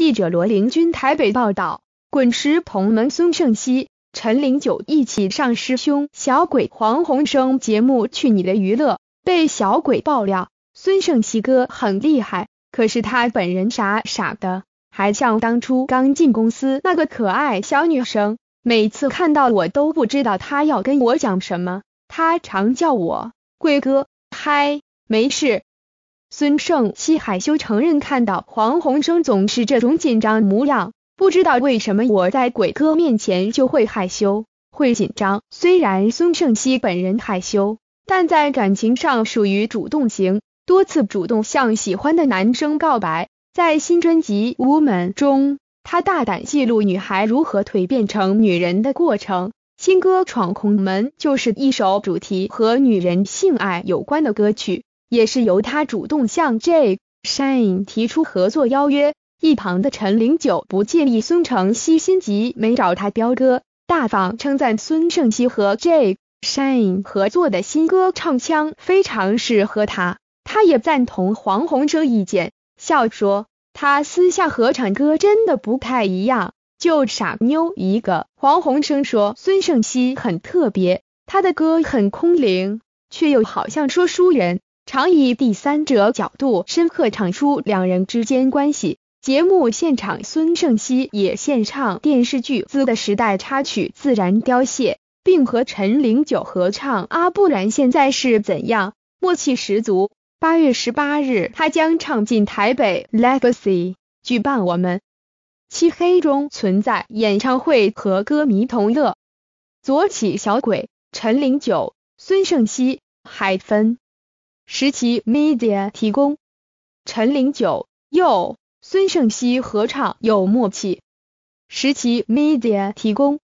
记者罗林君台北报道，滚石同门孙盛希、陈零九一起上师兄小鬼黄宏生节目去你的娱乐，被小鬼爆料孙盛希哥很厉害，可是他本人傻傻的，还像当初刚进公司那个可爱小女生，每次看到我都不知道他要跟我讲什么，他常叫我贵哥，嗨，没事。孙胜希害羞承认看到黄鸿生总是这种紧张模样，不知道为什么我在鬼哥面前就会害羞、会紧张。虽然孙胜熙本人害羞，但在感情上属于主动型，多次主动向喜欢的男生告白。在新专辑《Woman》中，他大胆记录女孩如何蜕变成女人的过程。新歌《闯空门》就是一首主题和女人性爱有关的歌曲。也是由他主动向 Jake Shane 提出合作邀约，一旁的陈零九不介意孙承熙心急没找他彪哥，大方称赞孙胜熙和 Jake Shane 合作的新歌唱腔非常适合他，他也赞同黄宏生意见，笑说他私下和唱歌真的不太一样，就傻妞一个。黄宏生说孙胜熙很特别，他的歌很空灵，却又好像说书人。常以第三者角度深刻唱出两人之间关系。节目现场，孙盛希也献唱电视剧《滋》的时代》插曲《自然凋谢》，并和陈零九合唱《阿不然现在是怎样》，默契十足。八月十八日，他将唱进台北 Legacy，举办我们漆黑中存在演唱会和歌迷同乐。左起小鬼、陈零九、孙盛希、海芬。十七 media 提供，陈零九又孙胜希合唱有默契。十七 media 提供。